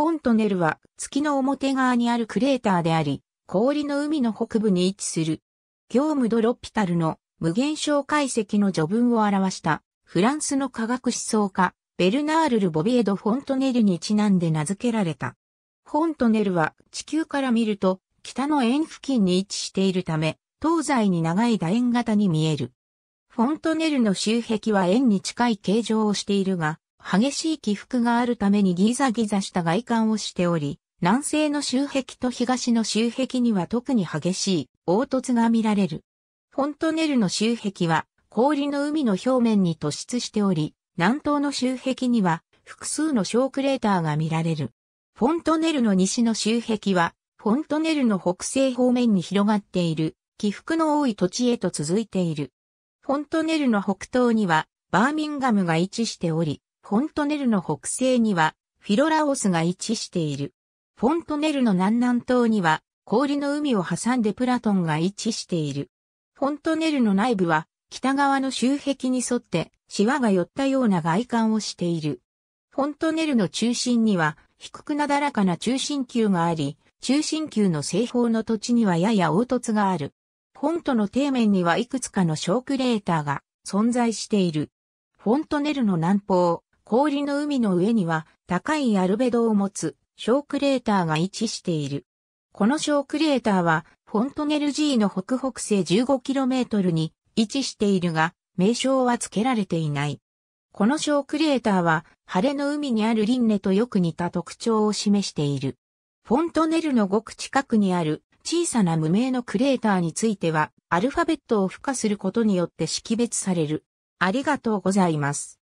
ホントネルは月の表側にあるクレーターであり、氷の海の北部に位置する。業務ドロピタルの無限小解析の序文を表したフランスの科学思想家ベルナール・ル・ボビエド・フォントネルにちなんで名付けられた。フォントネルは地球から見ると北の円付近に位置しているため東西に長い楕円型に見える。フォントネルの周壁は円に近い形状をしているが、激しい起伏があるためにギザギザした外観をしており、南西の周壁と東の周壁には特に激しい凹凸が見られる。フォントネルの周壁は氷の海の表面に突出しており、南東の周壁には複数の小クレーターが見られる。フォントネルの西の周壁は、フォントネルの北西方面に広がっている、起伏の多い土地へと続いている。フォントネルの北東には、バーミンガムが位置しており、フォントネルの北西には、フィロラオスが位置している。フォントネルの南南東には、氷の海を挟んでプラトンが位置している。フォントネルの内部は、北側の周壁に沿って、シワが寄ったような外観をしている。フォントネルの中心には、低くなだらかな中心球があり、中心球の西方の土地にはやや凹凸がある。フォントの底面にはいくつかの小クレーターが存在している。フォントネルの南方、氷の海の上には高いアルベドを持つ小クレーターが位置している。この小クレーターはフォントネル G の北北西 15km に位置しているが、名称は付けられていない。この小クレーターは晴れの海にある輪廻とよく似た特徴を示している。フォントネルのごく近くにある小さな無名のクレーターについてはアルファベットを付加することによって識別される。ありがとうございます。